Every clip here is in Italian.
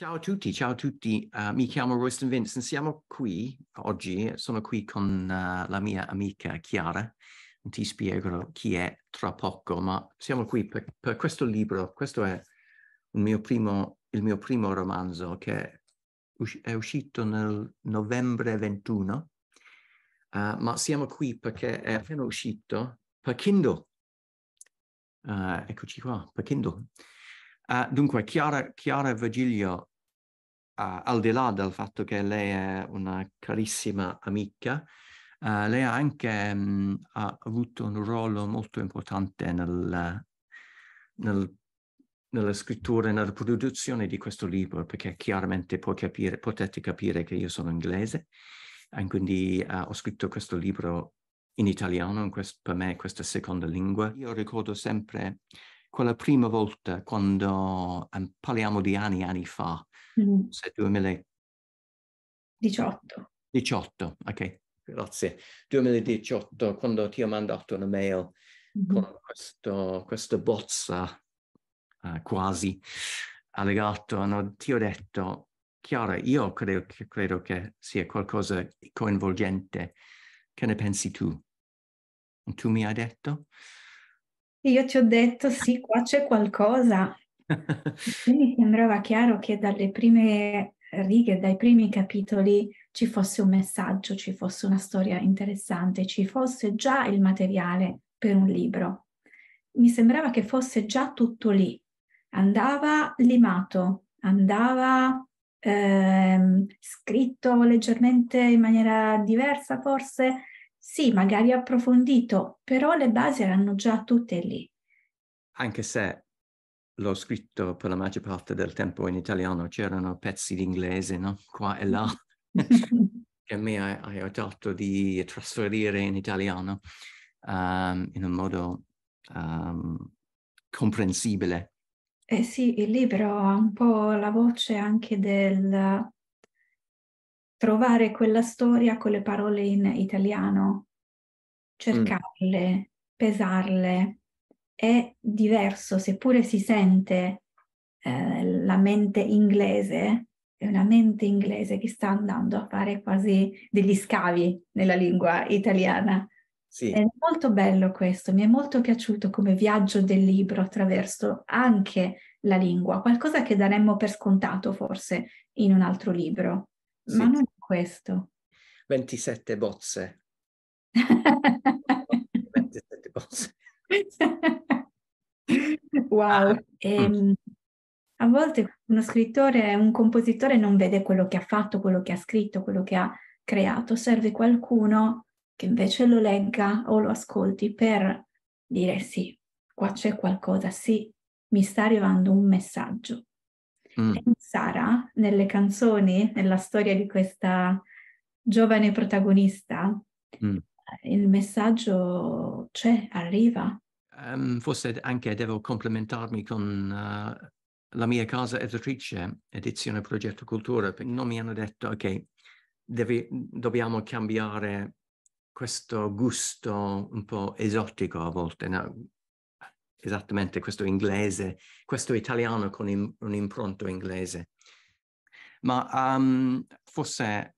Ciao a tutti, ciao a tutti, uh, mi chiamo Royston Vincent, siamo qui oggi, sono qui con uh, la mia amica Chiara, non ti spiego chi è tra poco, ma siamo qui per, per questo libro, questo è mio primo, il mio primo romanzo che è uscito nel novembre 21, uh, eh, ma siamo qui perché è appena uscito per Kindle, eccoci qua, per Kindle. Uh, dunque, Chiara, Chiara, Virgilio Uh, al di là del fatto che lei è una carissima amica, uh, lei anche um, ha avuto un ruolo molto importante nel, nel, nella scrittura e nella produzione di questo libro, perché chiaramente capire, potete capire che io sono inglese, e eh, quindi uh, ho scritto questo libro in italiano, in quest- per me è questa seconda lingua. Io ricordo sempre quella prima volta quando um, parliamo di anni, e anni fa, Mm. 2018. 18, ok, grazie. 2018, quando ti ho mandato una mail mm-hmm. con questo, questa bozza uh, quasi allegato, no? ti ho detto, Chiara, io credo, credo che sia qualcosa di coinvolgente. Che ne pensi tu? Tu mi hai detto? Io ti ho detto, sì, qua c'è qualcosa mi sembrava chiaro che dalle prime righe, dai primi capitoli ci fosse un messaggio, ci fosse una storia interessante, ci fosse già il materiale per un libro. Mi sembrava che fosse già tutto lì, andava limato, andava ehm, scritto leggermente in maniera diversa forse, sì, magari approfondito, però le basi erano già tutte lì. Anche se l'ho scritto per la maggior parte del tempo in italiano, c'erano pezzi d'inglese, no? Qua e là, che mi ha aiutato di trasferire in italiano um, in un modo um, comprensibile. Eh sì, il libro ha un po' la voce anche del trovare quella storia con le parole in italiano, mm. cercarle, mm. pesarle, è diverso, seppure si sente eh, la mente inglese, è una mente inglese che sta andando a fare quasi degli scavi nella lingua italiana. Sì. È molto bello questo, mi è molto piaciuto come viaggio del libro attraverso anche la lingua, qualcosa che daremmo per scontato forse in un altro libro, sì. ma non questo. 27 bozze. 27 bozze. wow. Ah, e, ehm, mm. a volte uno scrittore, un compositore non vede quello che ha fatto, quello che ha scritto, quello che ha creato. Serve qualcuno che invece lo legga o lo ascolti per dire sì, qua c'è qualcosa, sì, mi sta arrivando un messaggio. Mm. Sara, nelle canzoni, nella storia di questa giovane protagonista, mm il messaggio c'è, arriva. Um, forse anche devo complimentarmi con uh, la mia casa editrice, Edizione Progetto Cultura, perché non mi hanno detto, che devi, dobbiamo cambiare questo gusto un po' esotico a volte, no? esattamente questo inglese, questo italiano con im- un impronto inglese. Ma um, forse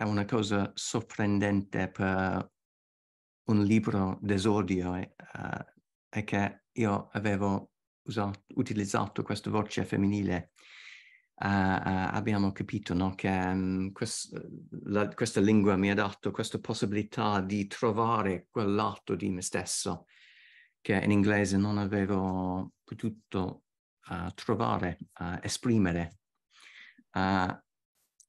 è una cosa sorprendente per un libro d'esordio eh, è che io avevo usato, utilizzato questa voce femminile. Uh, uh, abbiamo capito no, che um, quest, eh, la, questa lingua mi ha dato questa possibilità di trovare quel lato di me stesso che in inglese non avevo potuto uh, trovare, esprimere.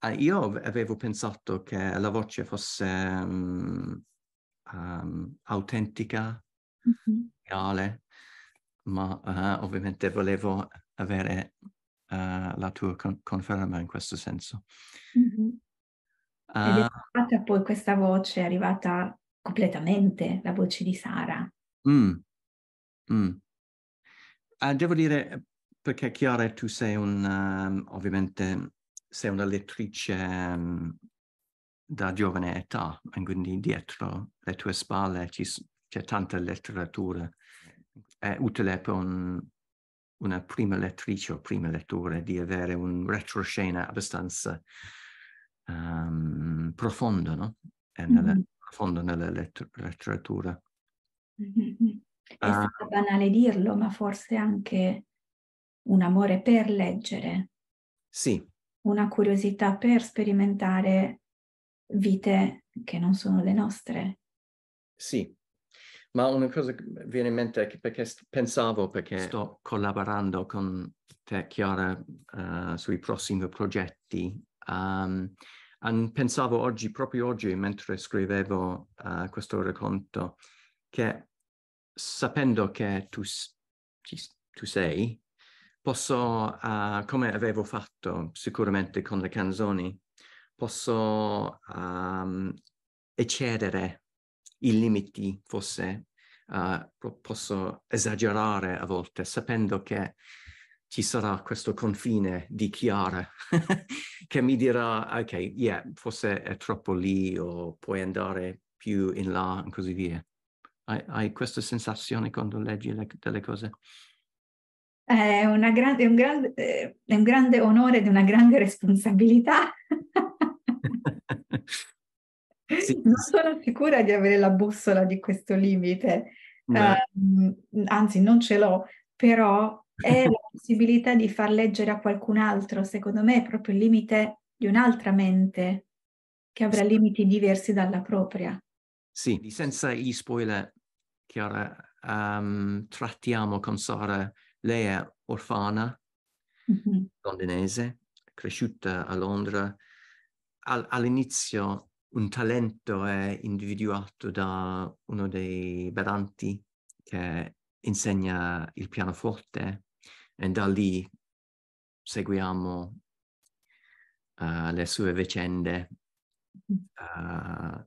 Ah, io avevo pensato che la voce fosse um, um, autentica, mm-hmm. reale, ma uh, ovviamente volevo avere uh, la tua con- conferma in questo senso. Mm-hmm. Ed è ah. arrivata poi questa voce, è arrivata completamente, la voce di Sara. Mm. Mm. Uh, devo dire, perché Chiara, tu sei un, um, ovviamente sei una lettrice um, mm, da giovane età, quindi dietro le tue spalle c'è tanta letteratura. È utile per un, una prima lettrice o prima lettore di avere un retroscena abbastanza um, profondo, no? nella, mm-hmm. profondo nella letter- letteratura. Mm-hmm. È uh, banale dirlo, ma forse anche un amore per leggere. Sì, una curiosità per sperimentare vite che non sono le nostre. Sì, ma una cosa che viene in mente è che perché pensavo, perché sto collaborando con te, Chiara, uh, sui prossimi progetti, um, pensavo oggi, proprio oggi, mentre scrivevo uh, questo racconto, che sapendo che tu, tu sei, posso, uh, come avevo fatto sicuramente con le canzoni, posso um, eccedere i limiti, forse uh, posso esagerare a volte, sapendo che ci sarà questo confine di Chiara che mi dirà, ok, yeah, forse è troppo lì o puoi andare più in là e così via. Hai, hai questa sensazione quando leggi le, delle cose? è, gran, è, un grande, è, un grande onore ed una grande responsabilità. sì. Non sono sicura di avere la bussola di questo limite, um, anzi non ce l'ho, però è la possibilità di far leggere a qualcun altro, secondo me è proprio il limite di un'altra mente che avrà sì. limiti diversi dalla propria. Sì, senza gli spoiler, Chiara, um, ehm, trattiamo con Sara lei è orfana, mm-hmm. londinese, cresciuta a Londra. Al, all'inizio un talento è individuato da uno dei Bedanti che insegna il pianoforte e da lì seguiamo uh, le sue vicende uh,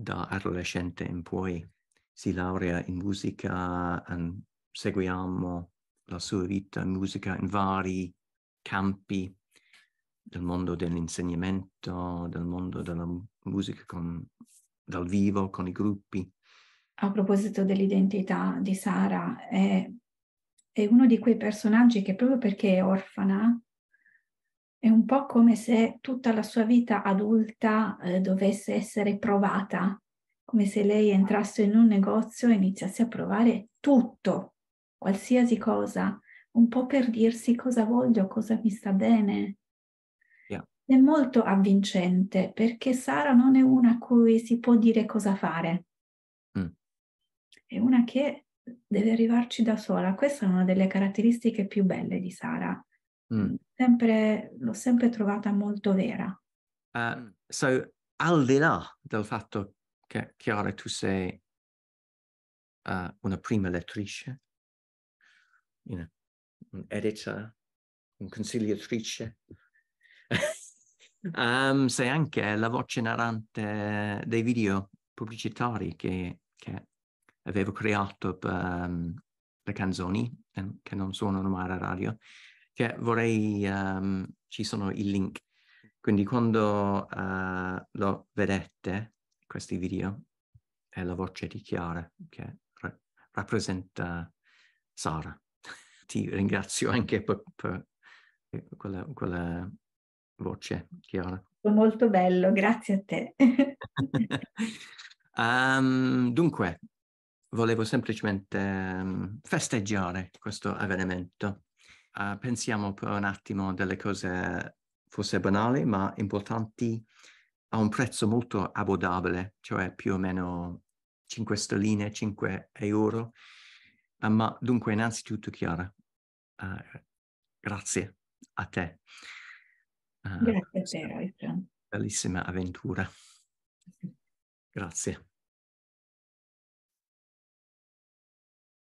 da adolescente in poi. Si laurea in musica, e ehm, seguiamo la sua vita, in musica in vari campi del mondo dell'insegnamento, del mondo della musica con, dal vivo, con i gruppi. A proposito dell'identità di Sara, è, è uno di quei personaggi che proprio perché è orfana, è un po' come se tutta la sua vita adulta eh, dovesse essere provata, come se lei entrasse in un negozio e iniziasse a provare tutto qualsiasi cosa, un po' per dirsi cosa voglio, cosa mi sta bene. Yeah. È molto avvincente perché Sara non è una a cui si può dire cosa fare. Mm. È una che deve arrivarci da sola. Questa è una delle caratteristiche più belle di Sara. Mm. Sempre, l'ho sempre trovata molto vera. Uh, so, al di là del fatto che Chiara tu sei uh, una prima lettrice, you know, an editor, un consigliatrice. um, sei anche la voce narrante dei video pubblicitari che, che avevo creato per um, le canzoni eh, che non suonano mai a radio, che vorrei, um, ci sono i link. Quindi quando uh, lo vedete, questi video, è la voce di Chiara che ra- rappresenta Sara ti ringrazio anche per, per eh, quella, quella voce, Chiara. Molto bello, grazie a te. um, dunque, volevo semplicemente um, festeggiare questo avvenimento. Uh, pensiamo per un attimo delle cose forse banali, ma importanti a un prezzo molto abbordabile, cioè più o meno 5 sterline, 5 euro. Eh, ma dunque, innanzitutto, Chiara, uh, grazie a te. Eh, grazie a te, Alfred. Bellissima avventura. Grazie.